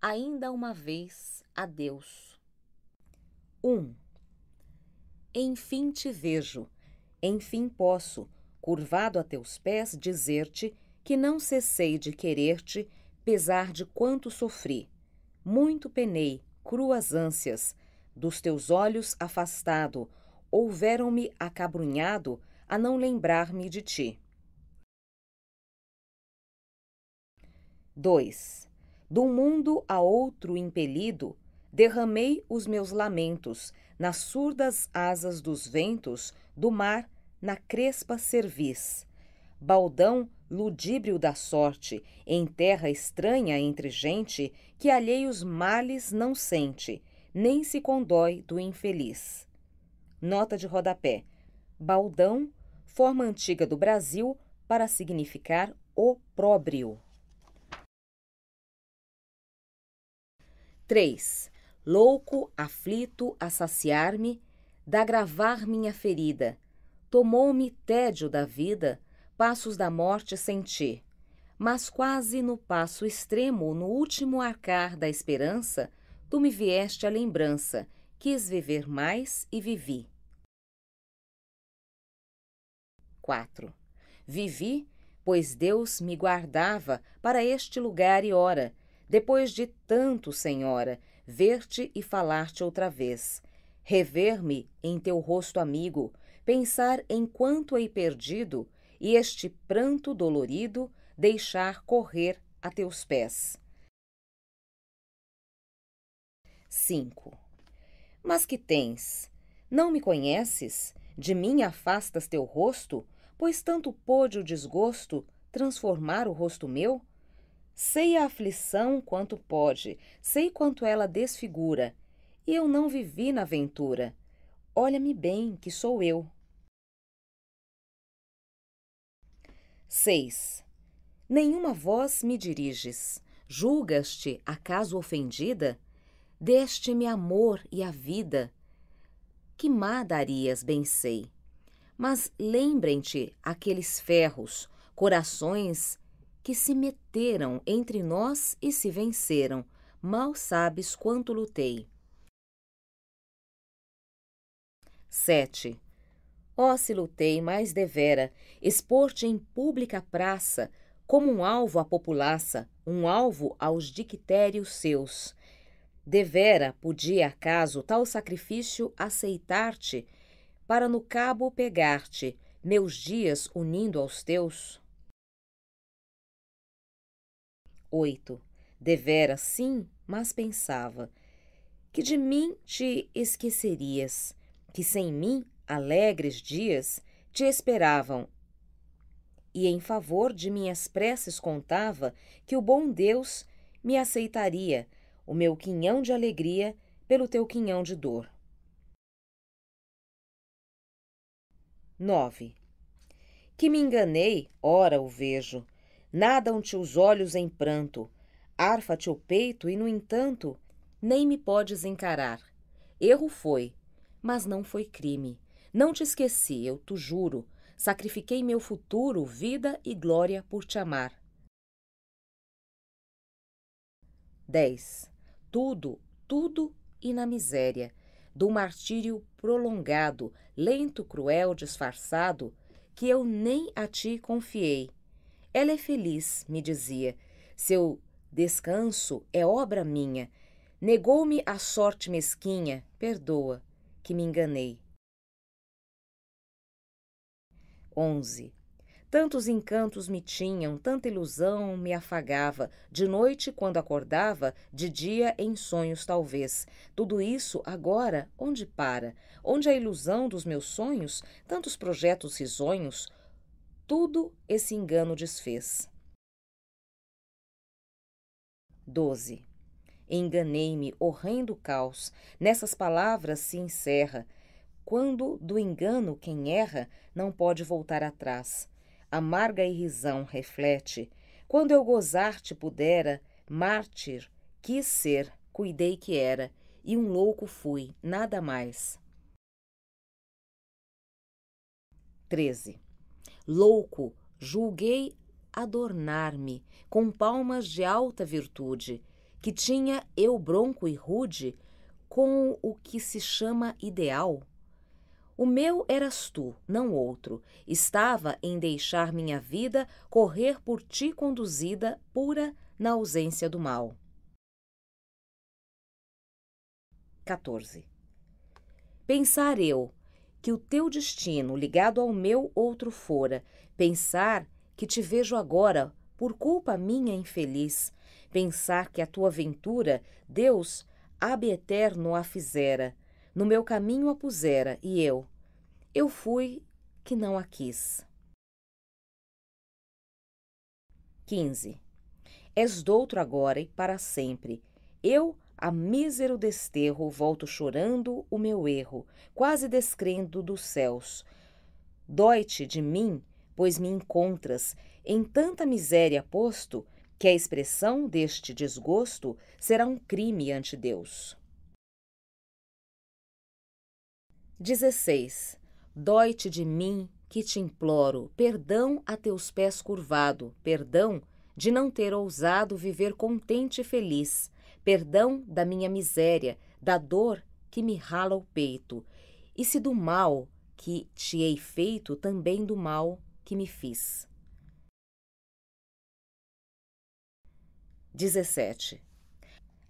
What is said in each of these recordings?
ainda uma vez a Deus. 1. Um, enfim te vejo, enfim posso, curvado a teus pés, dizer-te que não cessei de querer-te, pesar de quanto sofri. Muito penei, cruas ânsias, dos teus olhos afastado, houveram-me acabrunhado a não lembrar-me de ti. 2. Do mundo a outro impelido, derramei os meus lamentos nas surdas asas dos ventos, do mar na crespa cerviz. Baldão ludíbrio da sorte, em terra estranha entre gente, que alheios males não sente, nem se condói do infeliz. Nota de rodapé. Baldão, forma antiga do Brasil para significar opróbrio. 3. Louco, aflito, a saciar-me, d'agravar minha ferida. Tomou-me tédio da vida, passos da morte senti. Mas quase no passo extremo, no último arcar da esperança, tu me vieste a lembrança, quis viver mais e vivi. 4. Vivi, pois Deus me guardava para este lugar e hora, depois de tanto, Senhora, ver-te e falar-te outra vez, rever-me em teu rosto amigo, pensar em quanto hei perdido e este pranto dolorido deixar correr a teus pés. 5. Mas que tens? Não me conheces? De mim afastas teu rosto? Pois tanto pôde o desgosto transformar o rosto meu? Sei a aflição quanto pode, sei quanto ela desfigura, e eu não vivi na ventura. Olha-me bem, que sou eu. 6. Nenhuma voz me diriges. Julgas-te, acaso ofendida? Deste-me amor e a vida. Que má darias, bem sei. Mas lembrem-te aqueles ferros, corações que se meteram bateram entre nós e se venceram. Mal sabes quanto lutei. 7. Ó, oh, se lutei mais devera, expor-te em pública praça, como um alvo à populaça, um alvo aos dictérios seus. Devera podia acaso tal sacrifício aceitar-te, para no cabo pegar-te, meus dias unindo aos teus? 8. Devera sim, mas pensava: Que de mim te esquecerias, que sem mim alegres dias te esperavam. E em favor de minhas preces contava que o bom Deus me aceitaria, o meu quinhão de alegria pelo teu quinhão de dor. 9. Que me enganei, ora o vejo, Nadam-te os olhos em pranto, arfa-te o peito e, no entanto, nem me podes encarar. Erro foi, mas não foi crime. Não te esqueci, eu te juro. Sacrifiquei meu futuro, vida e glória por te amar. 10. Tudo, tudo e na miséria, do martírio prolongado, lento, cruel, disfarçado, que eu nem a ti confiei ela é feliz, me dizia. Seu descanso é obra minha. Negou-me a sorte mesquinha, perdoa, que me enganei. 11. Tantos encantos me tinham, tanta ilusão me afagava, de noite quando acordava, de dia em sonhos talvez. Tudo isso agora onde para? Onde a ilusão dos meus sonhos, tantos projetos risonhos, tudo esse engano desfez. 12. Enganei-me, horrendo caos. Nessas palavras se encerra. Quando do engano quem erra, não pode voltar atrás. Amarga irrisão reflete. Quando eu gozar-te pudera, mártir, quis ser, cuidei que era, e um louco fui, nada mais. 13. Louco, julguei adornar-me com palmas de alta virtude, que tinha eu bronco e rude com o que se chama ideal. O meu eras tu, não outro. Estava em deixar minha vida correr por ti conduzida, pura na ausência do mal. 14. Pensar eu, que o teu destino ligado ao meu outro fora, pensar que te vejo agora por culpa minha infeliz, pensar que a tua ventura Deus ab eterno a fizera, no meu caminho a pusera e eu, eu fui que não a quis. 15. És doutro agora e para sempre. Eu a mísero desterro volto chorando o meu erro, quase descrendo dos céus. Dói-te de mim, pois me encontras em tanta miséria posto que a expressão deste desgosto será um crime ante Deus. 16. Dói-te de mim, que te imploro, perdão a teus pés curvado, perdão de não ter ousado viver contente e feliz, perdão da minha miséria, da dor que me rala o peito, e se do mal que te hei feito, também do mal que me fiz. 17.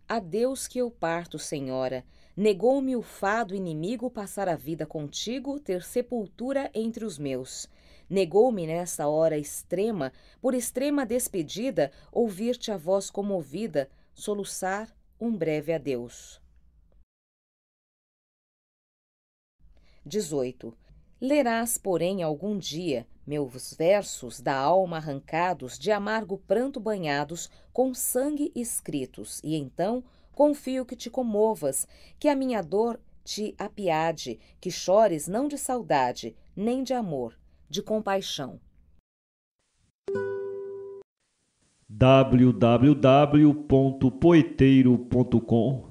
A Deus que eu parto, Senhora, negou-me o fado inimigo passar a vida contigo, ter sepultura entre os meus. Negou-me nessa hora extrema, por extrema despedida, ouvir-te a voz comovida, soluçar um breve adeus. 18. Lerás, porém, algum dia meus versos da alma arrancados, de amargo pranto banhados, com sangue escritos, e então confio que te comovas, que a minha dor te apiade, que chores não de saudade, nem de amor, de compaixão www.poeteiro.com